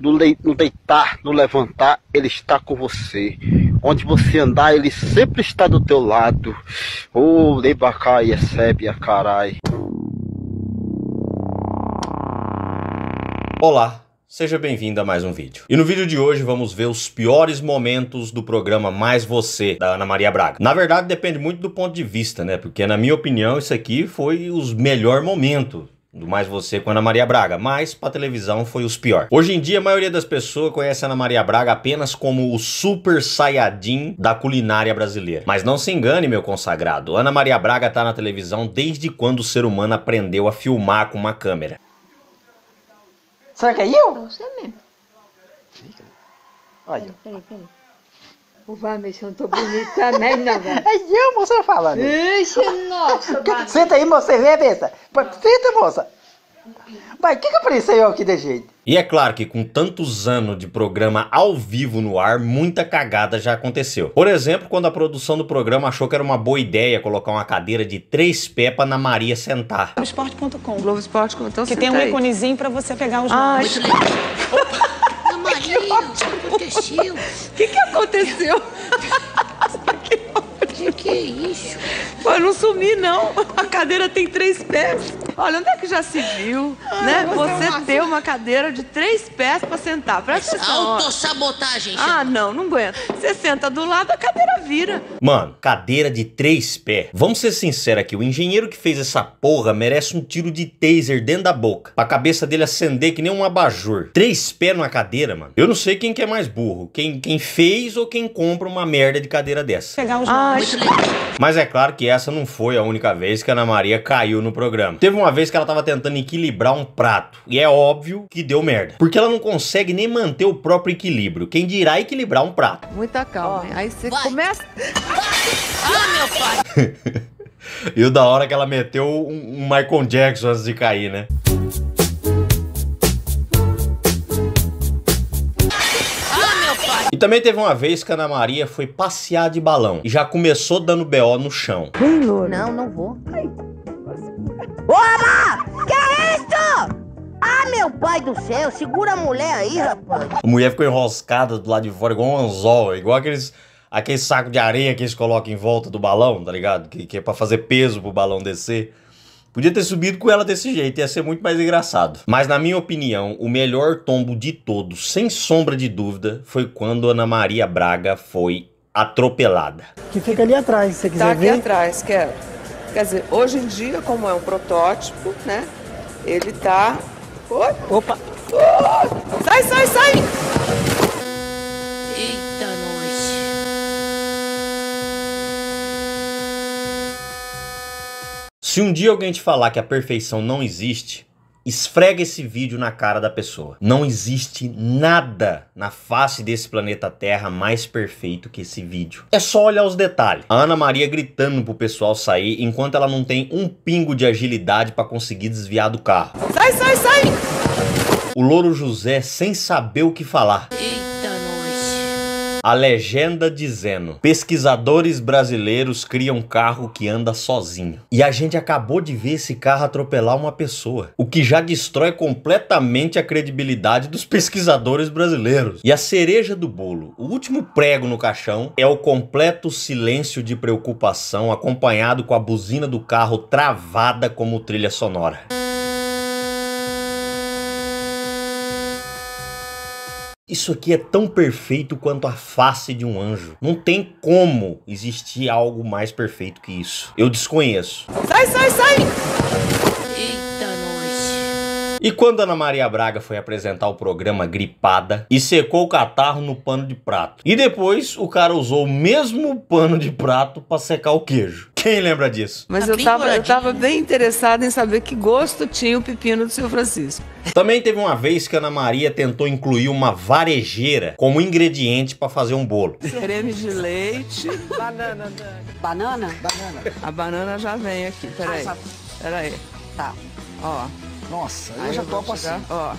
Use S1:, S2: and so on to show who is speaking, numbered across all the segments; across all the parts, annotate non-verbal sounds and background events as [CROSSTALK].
S1: no, le, no deitar, no levantar, Ele está com você. Onde você andar, Ele sempre está do teu lado. Oh, Lebacai, recebe a carai. Olá, seja bem-vindo a mais um vídeo. E no vídeo de hoje vamos ver os piores momentos do programa Mais Você, da Ana Maria Braga. Na verdade, depende muito do ponto de vista, né? Porque, na minha opinião, isso aqui foi os melhores momentos do Mais Você com Ana Maria Braga, mas para televisão foi os pior. Hoje em dia, a maioria das pessoas conhece Ana Maria Braga apenas como o super saiyajin da culinária brasileira. Mas não se engane, meu consagrado, Ana Maria Braga tá na televisão desde quando o ser humano aprendeu a filmar com uma câmera. Será que é eu? Você é mesmo. Olha. Peraí, peraí. O mas eu não tô bonita, [LAUGHS] né, não, É eu, moça, falando. Ixi, nossa. senta aí, moça, vê a besta. Senta, moça. Mas o que, que apareceu aí, eu aqui de jeito? E é claro que com tantos anos de programa ao vivo no ar, muita cagada já aconteceu. Por exemplo, quando a produção do programa achou que era uma boa ideia colocar uma cadeira de três pés na Maria sentar. Globoesporte.com. Globoesporte.com, então Que tem um íconezinho pra você pegar os ah, nomes. O que, que aconteceu? que, que é isso? Eu não sumi, não. A cadeira tem três pés. Olha, onde é que já se viu, Ai, ah, né? Você, ter uma cadeira de três pés para sentar. Presta atenção. Autossabotagem, Ah, não, não aguento. Você senta do lado, a cadeira vira. Mano, cadeira de três pés. Vamos ser sinceros aqui, o engenheiro que fez essa porra merece um tiro de taser dentro da boca. Pra cabeça dele acender que nem um abajur. Três pés numa cadeira, mano. Eu não sei quem que é mais burro. Quem, quem fez ou quem compra uma merda de cadeira dessa. Pegar os... Ai, Mas é claro que essa não foi a única vez que a Ana Maria caiu no programa. Teve uma uma vez que ela tava tentando equilibrar um prato. E é óbvio que deu merda. Porque ela não consegue nem manter o próprio equilíbrio. Quem dirá equilibrar um prato? Muita calma. Aí você vai. começa. ah, meu pai! [LAUGHS] e o da hora é que ela meteu um, um Michael Jackson antes de cair, né? Ah, e também teve uma vez que a Ana Maria foi passear de balão e já começou dando BO no chão. Não, não vou. Oba! Que é isso? Ah, meu pai do céu, segura a mulher aí, rapaz. A mulher ficou enroscada do lado de fora, igual um anzol, é igual aqueles aquele saco de areia que eles colocam em volta do balão, tá ligado? Que, que é para fazer peso pro balão descer. Podia ter subido com ela desse jeito, ia ser muito mais engraçado. Mas na minha opinião, o melhor tombo de todos, sem sombra de dúvida, foi quando Ana Maria Braga foi atropelada. Que fica ali atrás, se você tá quiser tá aqui ver. atrás, quero. Quer dizer, hoje em dia, como é um protótipo, né? Ele tá. Oi? Opa! Oh! Sai, sai, sai! Eita, nós! Se um dia alguém te falar que a perfeição não existe, Esfrega esse vídeo na cara da pessoa. Não existe nada na face desse planeta Terra mais perfeito que esse vídeo. É só olhar os detalhes. A Ana Maria gritando pro pessoal sair enquanto ela não tem um pingo de agilidade para conseguir desviar do carro. Sai, sai, sai! O Louro José sem saber o que falar. A legenda dizendo: pesquisadores brasileiros criam um carro que anda sozinho. E a gente acabou de ver esse carro atropelar uma pessoa, o que já destrói completamente a credibilidade dos pesquisadores brasileiros. E a cereja do bolo, o último prego no caixão, é o completo silêncio de preocupação acompanhado com a buzina do carro travada como trilha sonora. Isso aqui é tão perfeito quanto a face de um anjo. Não tem como existir algo mais perfeito que isso. Eu desconheço. Sai, sai, sai! E quando Ana Maria Braga foi apresentar o programa gripada e secou o catarro no pano de prato. E depois o cara usou o mesmo pano de prato para secar o queijo. Quem lembra disso? Mas tá eu tava, eu tava bem interessada em saber que gosto tinha o pepino do seu Francisco. Também teve uma vez que a Ana Maria tentou incluir uma varejeira como ingrediente para fazer um bolo. Creme de leite. banana, Banana? Banana. A banana já vem aqui, peraí. Ah, tá. peraí. Tá. Ó. Nossa, eu Aí já topo assim. Ó.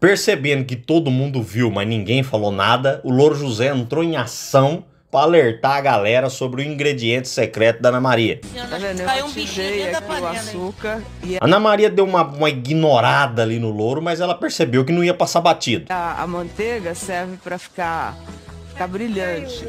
S1: Percebendo que todo mundo viu, mas ninguém falou nada, o Louro José entrou em ação para alertar a galera sobre o ingrediente secreto da Ana Maria. Tá Caiu um bichinho açúcar. É- Ana Maria deu uma, uma ignorada ali no louro, mas ela percebeu que não ia passar batido. A, a manteiga serve para ficar Tá brilhante.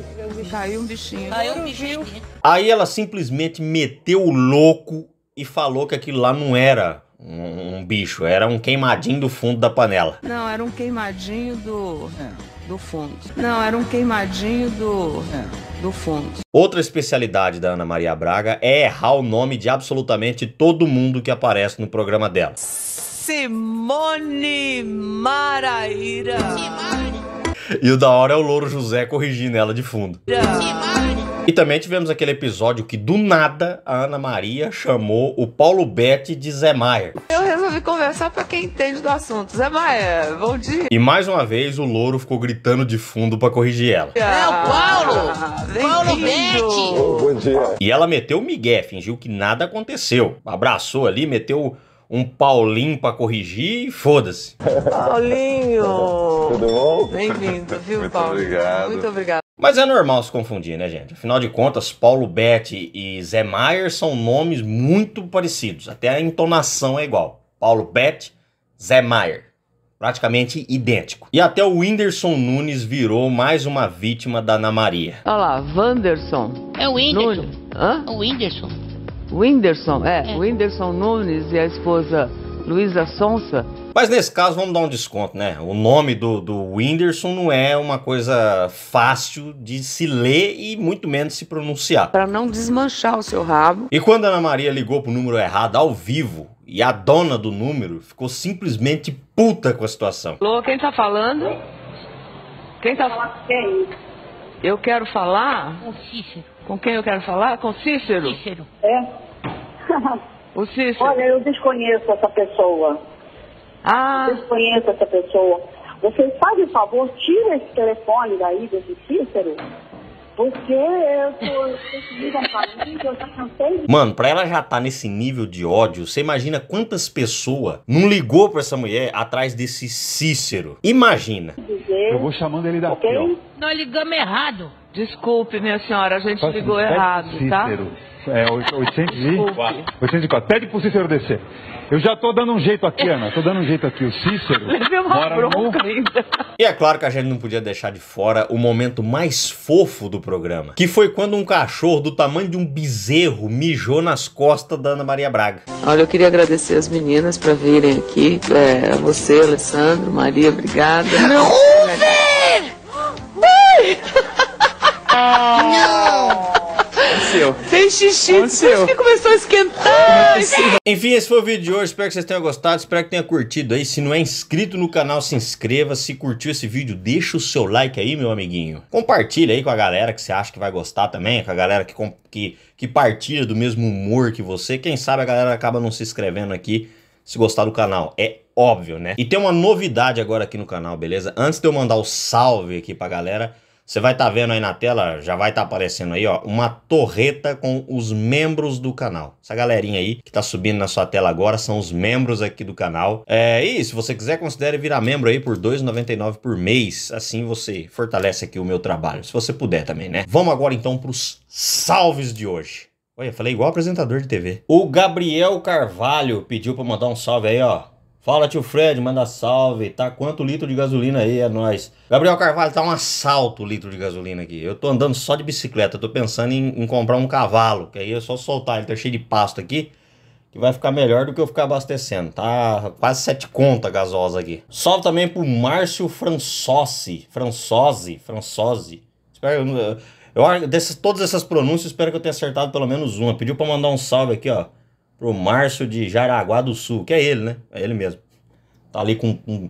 S1: Caiu um bichinho. Caiu um bichinho. Aí ela simplesmente meteu o louco e falou que aquilo lá não era um, um bicho, era um queimadinho do fundo da panela. Não, era um queimadinho do. É do fundo. Não, era um queimadinho do. É. Do fundo. Outra especialidade da Ana Maria Braga é errar o nome de absolutamente todo mundo que aparece no programa dela. Simone Maraíra. Simone. E o da hora é o Louro José corrigindo ela de fundo. Simone. E também tivemos aquele episódio que do nada a Ana Maria chamou o Paulo Bete de Zé Maia. Eu resolvi conversar para quem entende do assunto. Zé Maia, bom dia. E mais uma vez o louro ficou gritando de fundo para corrigir ela. É ah, o Paulo! Ah, Paulo Bete, Oh, bom dia. E ela meteu o migué, fingiu que nada aconteceu. Abraçou ali, meteu um Paulinho para corrigir e foda-se. Paulinho! Tudo bom? Bem-vindo, viu, Muito Paulo? Obrigado. Muito obrigado. Mas é normal se confundir, né, gente? Afinal de contas, Paulo Betti e Zé Maier são nomes muito parecidos, até a entonação é igual. Paulo Betti, Zé Maier praticamente idêntico. E até o Whindersson Nunes virou mais uma vítima da Ana Maria. Olha lá, Wanderson. É o Whindersson. Nunes. Hã? É o Whindersson. Whindersson, é. é. Whindersson Nunes e a esposa Luísa Sonsa mas nesse caso, vamos dar um desconto, né? O nome do, do Whindersson não é uma coisa fácil de se ler e muito menos se pronunciar. Para não desmanchar o seu rabo. E quando a Ana Maria ligou pro número errado ao vivo, e a dona do número ficou simplesmente puta com a situação. Alô, quem tá falando? Quem tá falando? Quem? Eu quero falar? Com Cícero. Com quem eu quero falar? Com Cícero? Cícero. [LAUGHS] É. o Cícero. Olha, eu desconheço essa pessoa. Ah. conhece essa pessoa. Você faz o favor, tira esse telefone daí desse Cícero. Porque eu tô. Mano, pra ela já tá nesse nível de ódio, você imagina quantas pessoas não ligou pra essa mulher atrás desse Cícero. Imagina. Eu vou chamando ele daqui, okay? ó. Nós ligamos errado. Desculpe, minha senhora, a gente Posso ligou errado, tá? Cícero. tá? É, 804. e... 804. Pede pro Cícero descer. Eu já tô dando um jeito aqui, Ana. Tô dando um jeito aqui. O Cícero. [LAUGHS] Mora no... E é claro que a gente não podia deixar de fora o momento mais fofo do programa, que foi quando um cachorro do tamanho de um bezerro mijou nas costas da Ana Maria Braga. Olha, eu queria agradecer as meninas para virem aqui. É, você, Alessandro, Maria, obrigada. Não! Não! [LAUGHS] Aconteceu. Fez xixi. Aconteceu. que começou a esquentar. É Enfim, esse foi o vídeo de hoje. Espero que vocês tenham gostado. Espero que tenha curtido aí. Se não é inscrito no canal, se inscreva. Se curtiu esse vídeo, deixa o seu like aí, meu amiguinho. Compartilha aí com a galera que você acha que vai gostar também. Com a galera que, que, que partilha do mesmo humor que você. Quem sabe a galera acaba não se inscrevendo aqui se gostar do canal. É óbvio, né? E tem uma novidade agora aqui no canal, beleza? Antes de eu mandar o salve aqui pra galera... Você vai estar tá vendo aí na tela, já vai estar tá aparecendo aí, ó, uma torreta com os membros do canal. Essa galerinha aí que tá subindo na sua tela agora são os membros aqui do canal. É, e se você quiser, considere virar membro aí por R$ 2,99 por mês. Assim você fortalece aqui o meu trabalho, se você puder também, né? Vamos agora então para os salves de hoje. Olha, falei igual apresentador de TV. O Gabriel Carvalho pediu para mandar um salve aí, ó Fala tio Fred, manda salve. Tá quanto litro de gasolina aí? É nós. Gabriel Carvalho, tá um assalto o litro de gasolina aqui. Eu tô andando só de bicicleta, tô pensando em, em, comprar um cavalo, que aí é só soltar, ele tá cheio de pasto aqui, que vai ficar melhor do que eu ficar abastecendo. Tá quase sete conta gasosa aqui. Salve também pro Márcio Françosi, Françosi, Françosi. Espero eu, eu, eu todas essas pronúncias, espero que eu tenha acertado pelo menos uma. Pediu para mandar um salve aqui, ó pro Márcio de Jaraguá do Sul, que é ele, né? É ele mesmo. Tá ali com, com,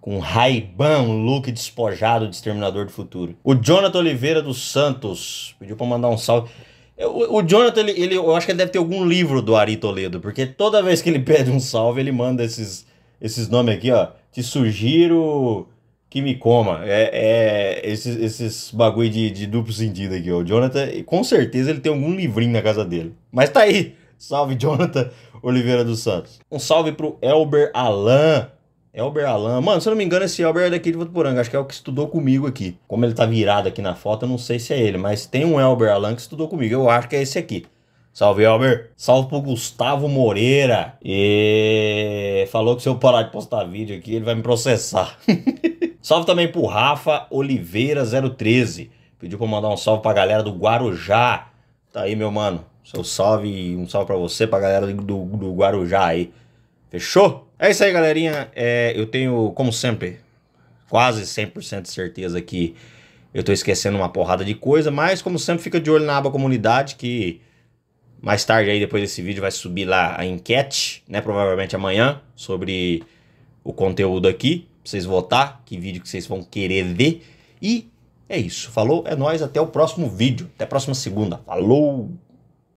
S1: com um raibão, um look despojado de Exterminador do Futuro. O Jonathan Oliveira dos Santos pediu pra mandar um salve. O, o Jonathan, ele, ele, eu acho que ele deve ter algum livro do Ari Toledo, porque toda vez que ele [LAUGHS] pede um salve, ele manda esses, esses nomes aqui, ó. Te sugiro que me coma. É, é esses, esses bagulho de, de duplo sentido aqui, ó. O Jonathan, com certeza, ele tem algum livrinho na casa dele. Mas tá aí. Salve, [LAUGHS] Jonathan Oliveira dos Santos. Um salve pro Elber Alain. Elber Alain. Mano, se eu não me engano, esse Elber é daqui de Votuporanga. Acho que é o que estudou comigo aqui. Como ele tá virado aqui na foto, eu não sei se é ele. Mas tem um Elber Alain que estudou comigo. Eu acho que é esse aqui. Salve, Elber. Salve pro Gustavo Moreira. E falou que se eu parar de postar vídeo aqui, ele vai me processar. [LAUGHS] salve também pro Rafa Oliveira 013. Pediu pra mandar um salve pra galera do Guarujá. Tá aí, meu mano. Seu salve e um salve para você, pra galera do, do Guarujá aí. Fechou? É isso aí, galerinha. É, eu tenho, como sempre, quase 100% de certeza que eu tô esquecendo uma porrada de coisa, mas como sempre, fica de olho na aba comunidade que mais tarde aí, depois desse vídeo, vai subir lá a enquete, né? Provavelmente amanhã, sobre o conteúdo aqui. Pra vocês votar que vídeo que vocês vão querer ver. E é isso. Falou, é nós Até o próximo vídeo. Até a próxima segunda. Falou!